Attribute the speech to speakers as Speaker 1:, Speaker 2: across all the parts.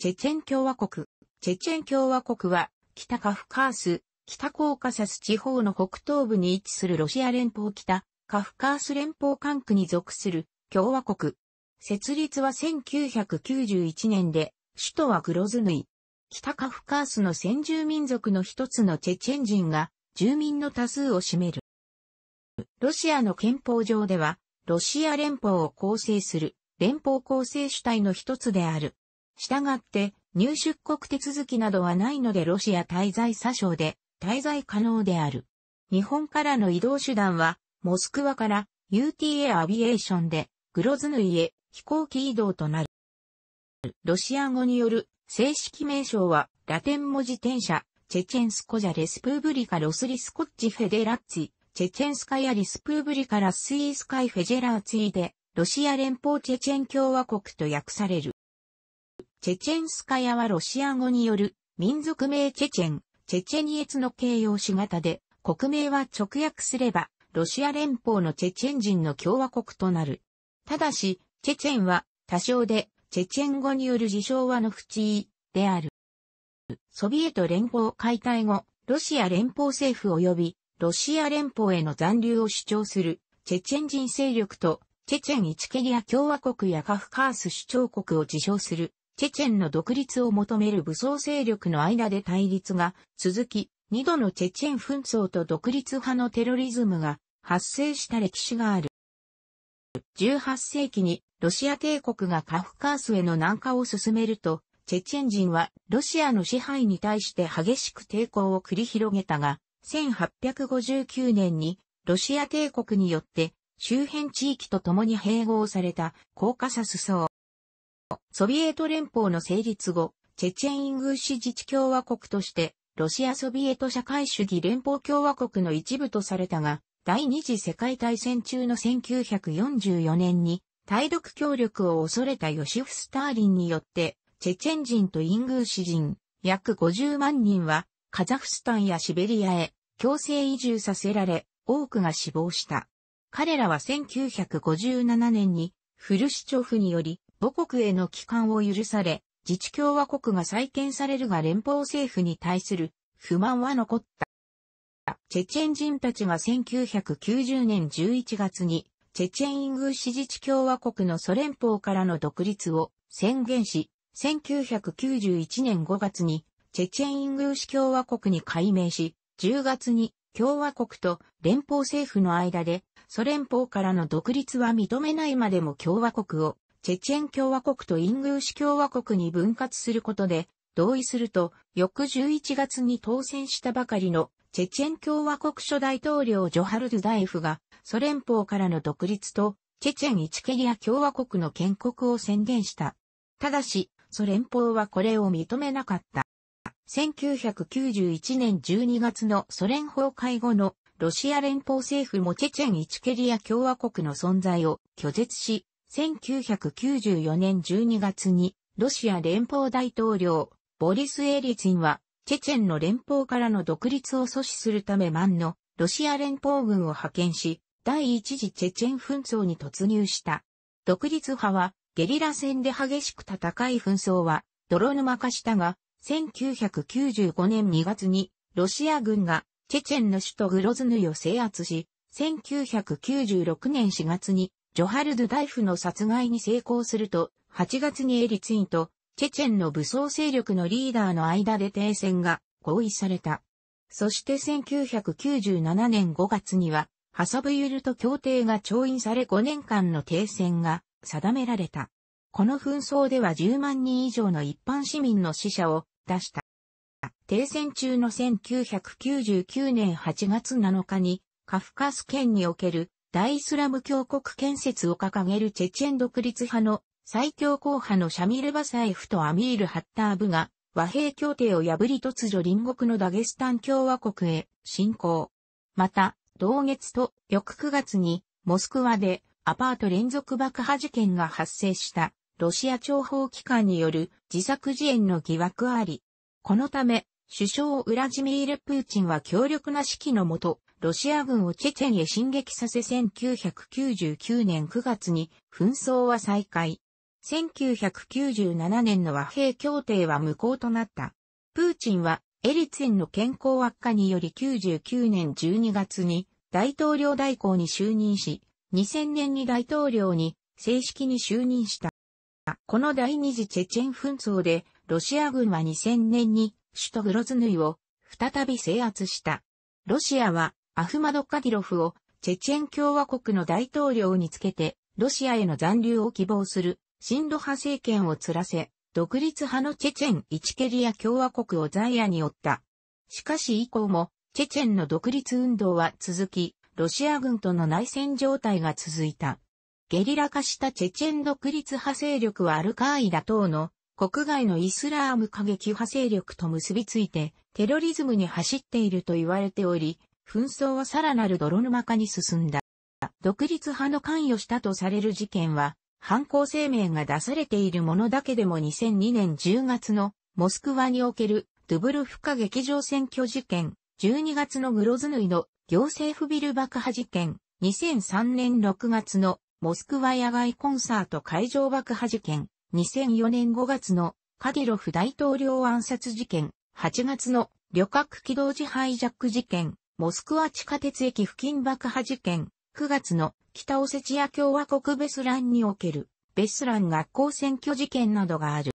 Speaker 1: チェチェン共和国。チェチェン共和国は、北カフカース、北コーカサス地方の北東部に位置するロシア連邦北、カフカース連邦管区に属する共和国。設立は1991年で、首都はグロズヌイ。北カフカースの先住民族の一つのチェチェン人が、住民の多数を占める。ロシアの憲法上では、ロシア連邦を構成する連邦構成主体の一つである。したがって、入出国手続きなどはないのでロシア滞在詐称で滞在可能である。日本からの移動手段は、モスクワから UTA アビエーションでグロズヌイへ飛行機移動となる。ロシア語による正式名称はラテン文字転写、チェチェンスコジャレスプーブリカロスリスコッチフェデラッツィ、チェチェンスカヤリスプーブリカラスイースカイフェジェラーツィで、ロシア連邦チェチェン共和国と訳される。チェチェンスカヤはロシア語による民族名チェチェン、チェチェニエツの形容詞型で、国名は直訳すれば、ロシア連邦のチェチェン人の共和国となる。ただし、チェチェンは多少で、チェチェン語による自称はの不地である。ソビエト連邦解体後、ロシア連邦政府及び、ロシア連邦への残留を主張する、チェチェン人勢力と、チェチェン・イチケリア共和国やカフカース首長国を自称するチェチェンの独立を求める武装勢力の間で対立が続き、二度のチェチェン紛争と独立派のテロリズムが発生した歴史がある。18世紀にロシア帝国がカフカースへの南下を進めると、チェチェン人はロシアの支配に対して激しく抵抗を繰り広げたが、1859年にロシア帝国によって周辺地域と共に併合されたコーカサス層ソビエト連邦の成立後、チェチェン・イングーシ自治共和国として、ロシアソビエト社会主義連邦共和国の一部とされたが、第二次世界大戦中の1944年に、対独協力を恐れたヨシフ・スターリンによって、チェチェン人とイングーシ人、約50万人は、カザフスタンやシベリアへ強制移住させられ、多くが死亡した。彼らは1957年にフルシチョフにより母国への帰還を許され、自治共和国が再建されるが連邦政府に対する不満は残った。チェチェン人たちが1990年11月に、チェチェンイングーシ自治共和国のソ連邦からの独立を宣言し、1991年5月に、チェチェンイングーシ共和国に改名し、10月に共和国と連邦政府の間でソ連邦からの独立は認めないまでも共和国をチェチェン共和国とイングーシ共和国に分割することで、同意すると、翌11月に当選したばかりのチェチェン共和国初大統領ジョハルドゥダエフが、ソ連邦からの独立と、チェチェン・イチケリア共和国の建国を宣言した。ただし、ソ連邦はこれを認めなかった。1991年12月のソ連崩壊後のロシア連邦政府もチェチェン・イチケリア共和国の存在を拒絶し、1994年12月に、ロシア連邦大統領、ボリス・エリツィンは、チェチェンの連邦からの独立を阻止するため満のロシア連邦軍を派遣し、第一次チェチェン紛争に突入した。独立派は、ゲリラ戦で激しく戦い紛争は、泥沼化したが、1995年2月に、ロシア軍が、チェチェンの首都グロズヌイを制圧し、1996年4月にジョハルドダ大夫の殺害に成功すると、8月にエリツィンと、チェチェンの武装勢力のリーダーの間で停戦が合意された。そして1997年5月には、ハサブユルト協定が調印され5年間の停戦が定められた。この紛争では10万人以上の一般市民の死者を出した。停戦中の1999年8月7日に、カフカス県における大イスラム教国建設を掲げるチェチェン独立派の最強硬派のシャミル・バサエフとアミール・ハッターブが和平協定を破り突如隣国のダゲスタン共和国へ侵攻。また、同月と翌9月にモスクワでアパート連続爆破事件が発生したロシア諜報機関による自作自演の疑惑あり。このため、首相ウラジミール・プーチンは強力な指揮のもと、ロシア軍をチェチェンへ進撃させ1999年9月に紛争は再開。1997年の和平協定は無効となった。プーチンはエリツィンの健康悪化により99年12月に大統領代行に就任し、2000年に大統領に正式に就任した。この第二次チェチェン紛争で、ロシア軍は2000年に首都グロズヌイを再び制圧した。ロシアはアフマド・カディロフをチェチェン共和国の大統領につけて、ロシアへの残留を希望する、ンロ派政権を釣らせ、独立派のチェチェン・イチケリア共和国を在野に追った。しかし以降も、チェチェンの独立運動は続き、ロシア軍との内戦状態が続いた。ゲリラ化したチェチェン独立派勢力はアルカーイダ等の国外のイスラーム過激派勢力と結びついてテロリズムに走っていると言われており、紛争はさらなる泥沼化に進んだ。独立派の関与したとされる事件は、犯行声明が出されているものだけでも2002年10月のモスクワにおけるドゥブルフカ劇場選挙事件、12月のグロズヌイの行政府ビル爆破事件、2003年6月のモスクワ野外コンサート会場爆破事件、2004年5月のカディロフ大統領暗殺事件、8月の旅客機動自ハイジャック事件、モスクワ地下鉄駅付近爆破事件、9月の北オセチア共和国ベスランにおけるベスラン学校選挙事件などがある。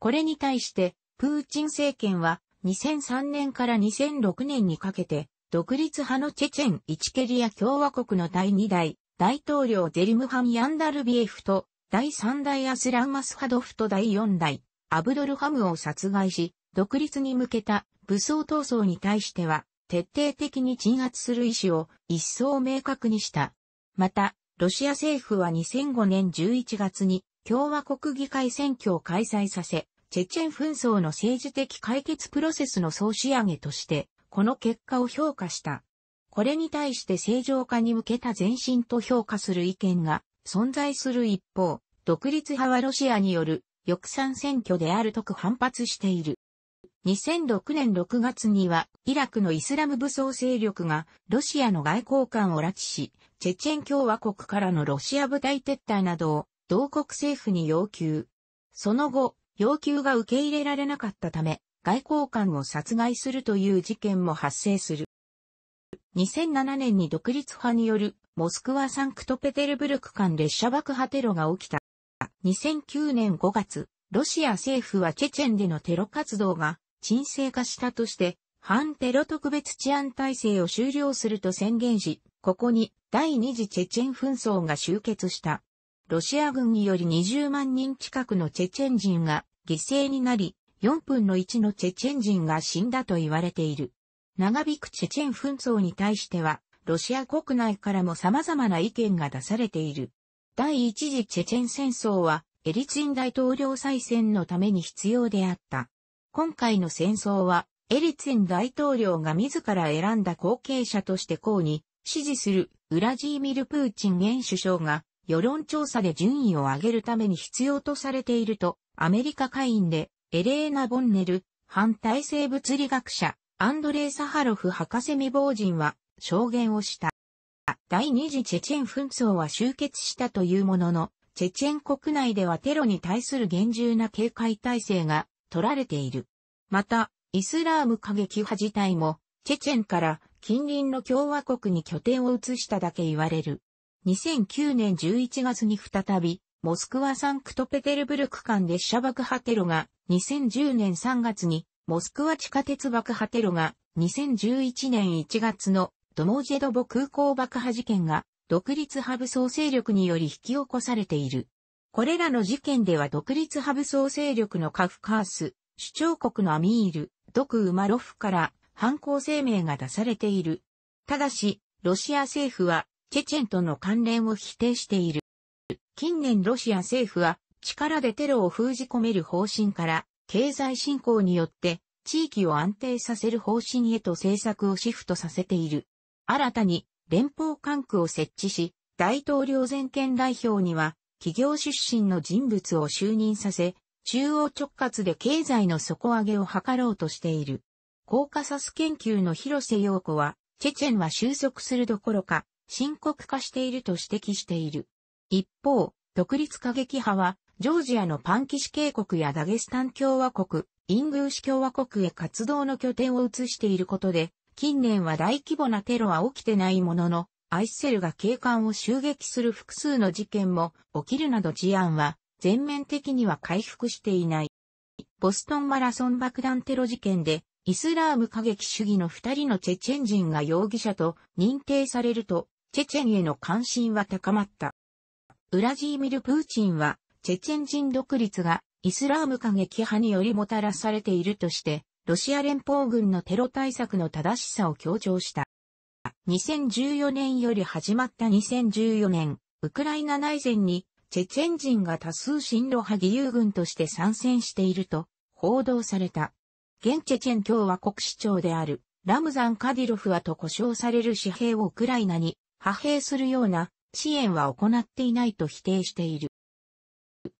Speaker 1: これに対して、プーチン政権は2003年から2006年にかけて、独立派のチェチェン・イチケリア共和国の第2代大統領ゼリムハン・ヤンダルビエフと第3代アスラン・マスハドフと第4代アブドルハムを殺害し、独立に向けた武装闘争に対しては徹底的に鎮圧する意思を一層明確にした。また、ロシア政府は2005年11月に共和国議会選挙を開催させ、チェチェン紛争の政治的解決プロセスの総仕上げとして、この結果を評価した。これに対して正常化に向けた前進と評価する意見が存在する一方、独立派はロシアによる翼賛選挙であるとく反発している。2006年6月には、イラクのイスラム武装勢力が、ロシアの外交官を拉致し、チェチェン共和国からのロシア部隊撤退などを、同国政府に要求。その後、要求が受け入れられなかったため、外交官を殺害するという事件も発生する。2007年に独立派によるモスクワ・サンクトペテルブルク間列車爆破テロが起きた。2009年5月、ロシア政府はチェチェンでのテロ活動が沈静化したとして、反テロ特別治安体制を終了すると宣言し、ここに第二次チェチェン紛争が終結した。ロシア軍により20万人近くのチェチェン人が犠牲になり、4分の1のチェチェン人が死んだと言われている。長引くチェチェン紛争に対しては、ロシア国内からも様々な意見が出されている。第一次チェチェン戦争は、エリツィン大統領再選のために必要であった。今回の戦争は、エリツィン大統領が自ら選んだ後継者として公に支持するウラジーミル・プーチン現首相が世論調査で順位を上げるために必要とされているとアメリカ会員でエレーナ・ボンネル反体制物理学者アンドレイ・サハロフ博士未亡人は証言をした。第二次チェチェン紛争は終結したというものの、チェチェン国内ではテロに対する厳重な警戒体制が取られている。また、イスラーム過激派自体も、チェチェンから近隣の共和国に拠点を移しただけ言われる。2009年11月に再び、モスクワサンクトペテルブルク間列車爆破テロが、2010年3月に、モスクワ地下鉄爆破テロが、2011年1月のドモジェドボ空港爆破事件が、独立派武装勢力により引き起こされている。これらの事件では独立派武装勢力のカフカース、主張国のアミール、ドク・ウマロフから犯行声明が出されている。ただし、ロシア政府はチェチェンとの関連を否定している。近年ロシア政府は力でテロを封じ込める方針から経済振興によって地域を安定させる方針へと政策をシフトさせている。新たに連邦管区を設置し、大統領全権代表には企業出身の人物を就任させ、中央直轄で経済の底上げを図ろうとしている。コーカサス研究の広瀬陽子は、チェチェンは収束するどころか、深刻化していると指摘している。一方、独立過激派は、ジョージアのパンキシ渓谷やダゲスタン共和国、イングーシ共和国へ活動の拠点を移していることで、近年は大規模なテロは起きてないものの、アイセルが警官を襲撃する複数の事件も起きるなど治安は全面的には回復していない。ボストンマラソン爆弾テロ事件でイスラーム過激主義の二人のチェチェン人が容疑者と認定されると、チェチェンへの関心は高まった。ウラジーミル・プーチンは、チェチェン人独立がイスラーム過激派によりもたらされているとして、ロシア連邦軍のテロ対策の正しさを強調した。2014年より始まった2014年、ウクライナ内戦に、チェチェン人が多数進路派義勇軍として参戦していると、報道された。現チェチェン共和国市長である、ラムザン・カディロフはと呼称される紙幣をウクライナに派兵するような支援は行っていないと否定している。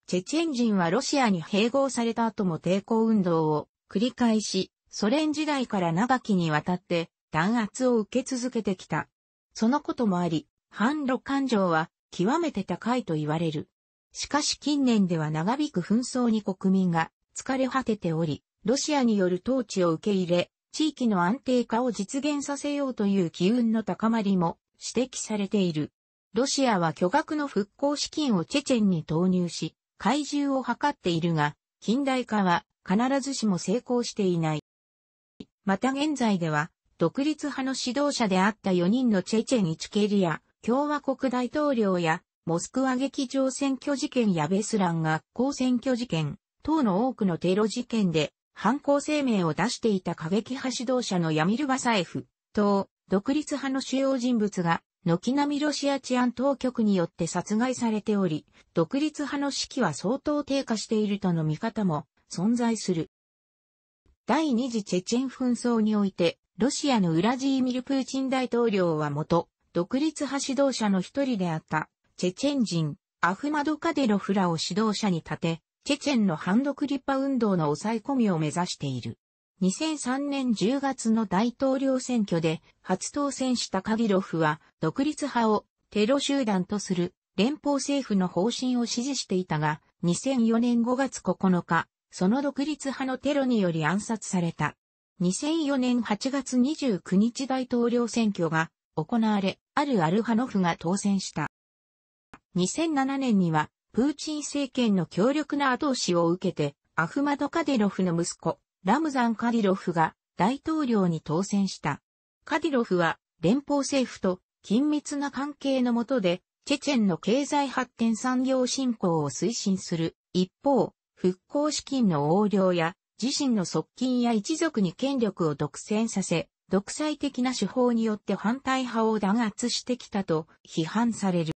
Speaker 1: チェチェン人はロシアに併合された後も抵抗運動を繰り返し、ソ連時代から長きにわたって弾圧を受け続けてきた。そのこともあり、反ロ感情は極めて高いと言われる。しかし近年では長引く紛争に国民が疲れ果てており、ロシアによる統治を受け入れ、地域の安定化を実現させようという機運の高まりも指摘されている。ロシアは巨額の復興資金をチェチェンに投入し、怪獣を図っているが、近代化は必ずしも成功していない。また現在では、独立派の指導者であった4人のチェチェン・イチケリア、共和国大統領や、モスクワ劇場選挙事件やベスラン学校選挙事件、等の多くのテロ事件で、犯行声明を出していた過激派指導者のヤミルバサエフ、等、独立派の主要人物が、軒並みロシア治安当局によって殺害されており、独立派の士気は相当低下しているとの見方も存在する。第二次チェチェン紛争において、ロシアのウラジーミル・プーチン大統領は元、独立派指導者の一人であった、チェチェン人、アフマド・カデロフラを指導者に立て、チェチェンの反独立派運動の抑え込みを目指している。2003年10月の大統領選挙で初当選したカディロフは独立派をテロ集団とする連邦政府の方針を支持していたが2004年5月9日、その独立派のテロにより暗殺された。2004年8月29日大統領選挙が行われ、あるアルハノフが当選した。2007年には、プーチン政権の強力な後押しを受けて、アフマド・カディロフの息子、ラムザン・カディロフが大統領に当選した。カディロフは連邦政府と緊密な関係の下で、チェチェンの経済発展産業振興を推進する。一方、復興資金の横領や自身の側近や一族に権力を独占させ、独裁的な手法によって反対派を弾圧してきたと批判される。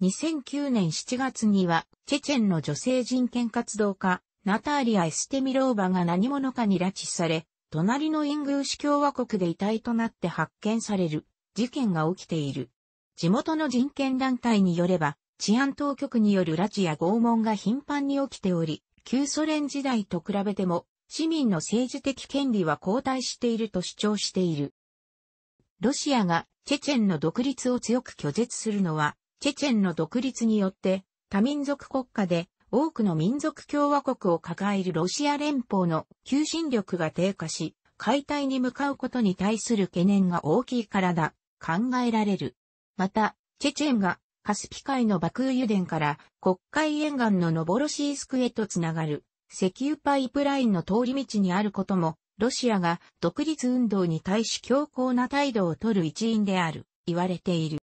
Speaker 1: 2009年7月には、チェチェンの女性人権活動家、ナターリア・エステミローバが何者かに拉致され、隣のイングーシ共和国で遺体となって発見される事件が起きている。地元の人権団体によれば、治安当局による拉致や拷問が頻繁に起きており、旧ソ連時代と比べても、市民の政治的権利は後退していると主張している。ロシアがチェチェンの独立を強く拒絶するのは、チェチェンの独立によって多民族国家で多くの民族共和国を抱えるロシア連邦の求心力が低下し、解体に向かうことに対する懸念が大きいからだ、考えられる。また、チェチェンがカスピ海の爆油田から国会沿岸のノボロシースクへとつながる石油パイプラインの通り道にあることも、ロシアが独立運動に対し強硬な態度を取る一因である、言われている。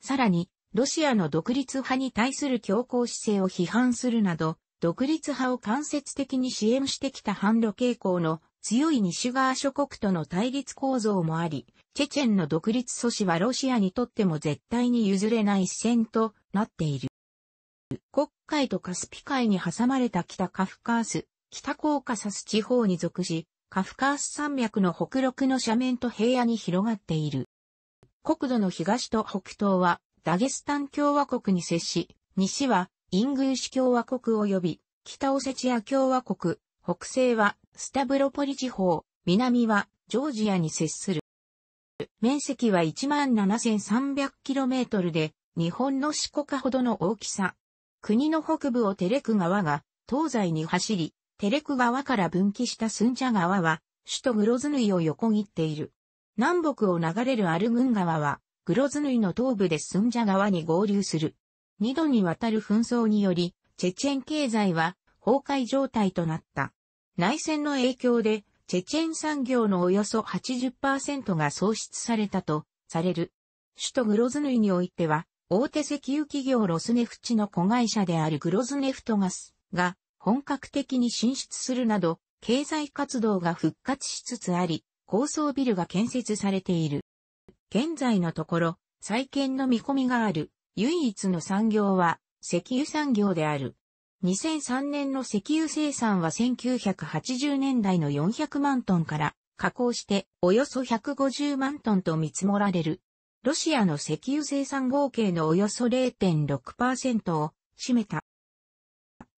Speaker 1: さらに、ロシアの独立派に対する強硬姿勢を批判するなど、独立派を間接的に支援してきた反ロ傾向の強い西側諸国との対立構造もあり、チェチェンの独立阻止はロシアにとっても絶対に譲れない視線となっている。国海とカスピ海に挟まれた北カフカース、北コーカサス地方に属し、カフカース山脈の北陸の斜面と平野に広がっている。国土の東と北東はダゲスタン共和国に接し、西はイングーシ共和国及び北オセチア共和国、北西はスタブロポリ地方、南はジョージアに接する。面積は 17,300km で、日本の四国ほどの大きさ。国の北部をテレク川が東西に走り、テレク川から分岐したスンチャ川は、首都グロズヌイを横切っている。南北を流れるアルグン川は、グロズヌイの東部でスンジャ川に合流する。二度にわたる紛争により、チェチェン経済は崩壊状態となった。内戦の影響で、チェチェン産業のおよそ80%が創出されたとされる。首都グロズヌイにおいては、大手石油企業ロスネフチの子会社であるグロズネフトガスが本格的に進出するなど、経済活動が復活しつつあり、高層ビルが建設されている。現在のところ、再建の見込みがある、唯一の産業は石油産業である。2003年の石油生産は1980年代の400万トンから加工しておよそ150万トンと見積もられる。ロシアの石油生産合計のおよそ0.6%を占めた。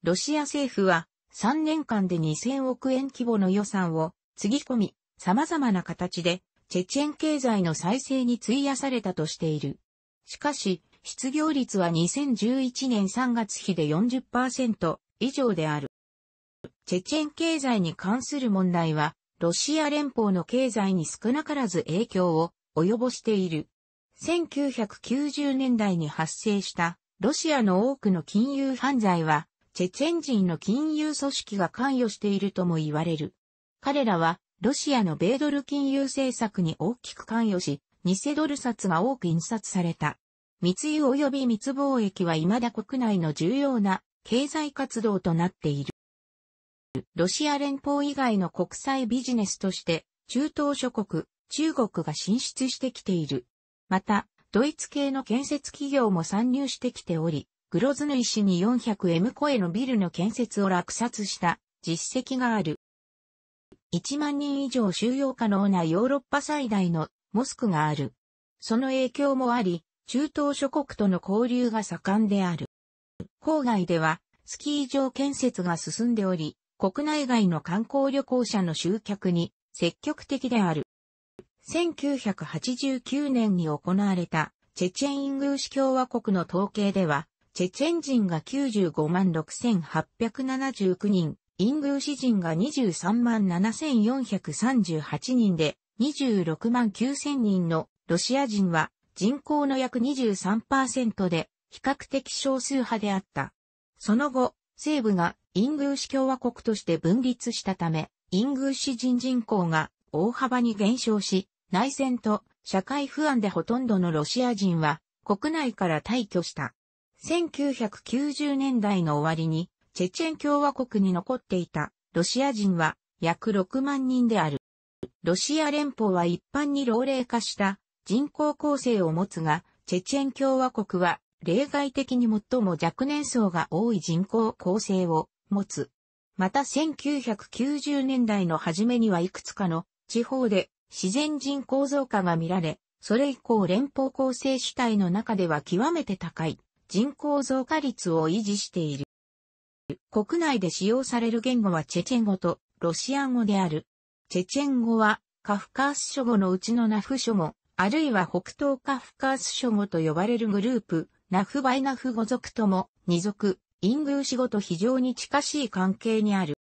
Speaker 1: ロシア政府は3年間で2000億円規模の予算をつぎ込み、様々な形でチェチェン経済の再生に費やされたとしている。しかし、失業率は2011年3月比で40%以上である。チェチェン経済に関する問題は、ロシア連邦の経済に少なからず影響を及ぼしている。1990年代に発生したロシアの多くの金融犯罪は、チェチェン人の金融組織が関与しているとも言われる。彼らは、ロシアの米ドル金融政策に大きく関与し、偽ドル札が多く印刷された。密輸及び密貿易は未だ国内の重要な経済活動となっている。ロシア連邦以外の国際ビジネスとして中東諸国、中国が進出してきている。また、ドイツ系の建設企業も参入してきており、グロズヌイ市に 400M 超えのビルの建設を落札した実績がある。1万人以上収容可能なヨーロッパ最大のモスクがある。その影響もあり、中東諸国との交流が盛んである。郊外では、スキー場建設が進んでおり、国内外の観光旅行者の集客に積極的である。1989年に行われたチェチェン・イングーシ共和国の統計では、チェチェン人が95万6879人、イングーシ人が23万7438人で、26万9000人のロシア人は人口の約23%で、比較的少数派であった。その後、西部がイングーシ共和国として分立したため、イングーシ人人口が大幅に減少し、内戦と社会不安でほとんどのロシア人は国内から退去した。1990年代の終わりに、チェチェン共和国に残っていたロシア人は約6万人である。ロシア連邦は一般に老齢化した人口構成を持つが、チェチェン共和国は例外的に最も若年層が多い人口構成を持つ。また1990年代の初めにはいくつかの地方で自然人口増加が見られ、それ以降連邦構成主体の中では極めて高い人口増加率を維持している。国内で使用される言語はチェチェン語とロシア語である。チェチェン語はカフカース諸語のうちのナフ諸語、あるいは北東カフカース諸語と呼ばれるグループ、ナフバイナフ語族とも、二族、イングーシ語と非常に近しい関係にある。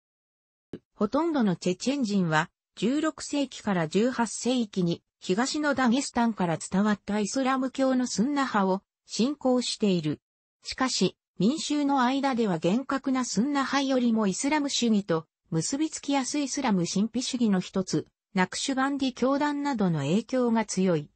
Speaker 1: ほとんどのチェチェン人は、16世紀から18世紀に、東のダゲスタンから伝わったイスラム教のスンナ派を信仰している。しかし、民衆の間では厳格なスンナ派よりもイスラム主義と結びつきやすいイスラム神秘主義の一つ、ナクシュバンディ教団などの影響が強い。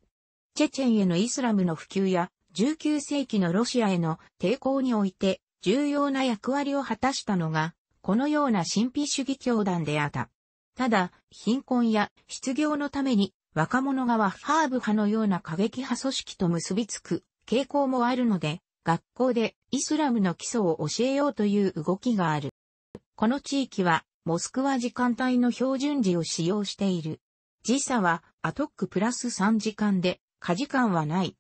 Speaker 1: チェチェンへのイスラムの普及や、19世紀のロシアへの抵抗において、重要な役割を果たしたのが、このような神秘主義教団であった。ただ、貧困や失業のために、若者がワッハーブ派のような過激派組織と結びつく傾向もあるので、学校でイスラムの基礎を教えようという動きがある。この地域はモスクワ時間帯の標準時を使用している。時差はアトックプラス3時間で、過時間はない。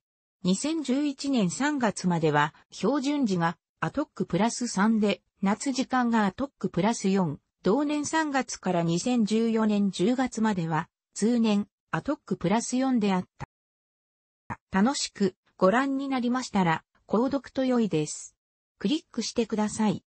Speaker 1: 2011年3月までは標準時がアトックプラス3で、夏時間がアトックプラス4。同年3月から2014年10月までは、通年アトックプラス4であった。楽しくご覧になりましたら、購読と良いです。クリックしてください。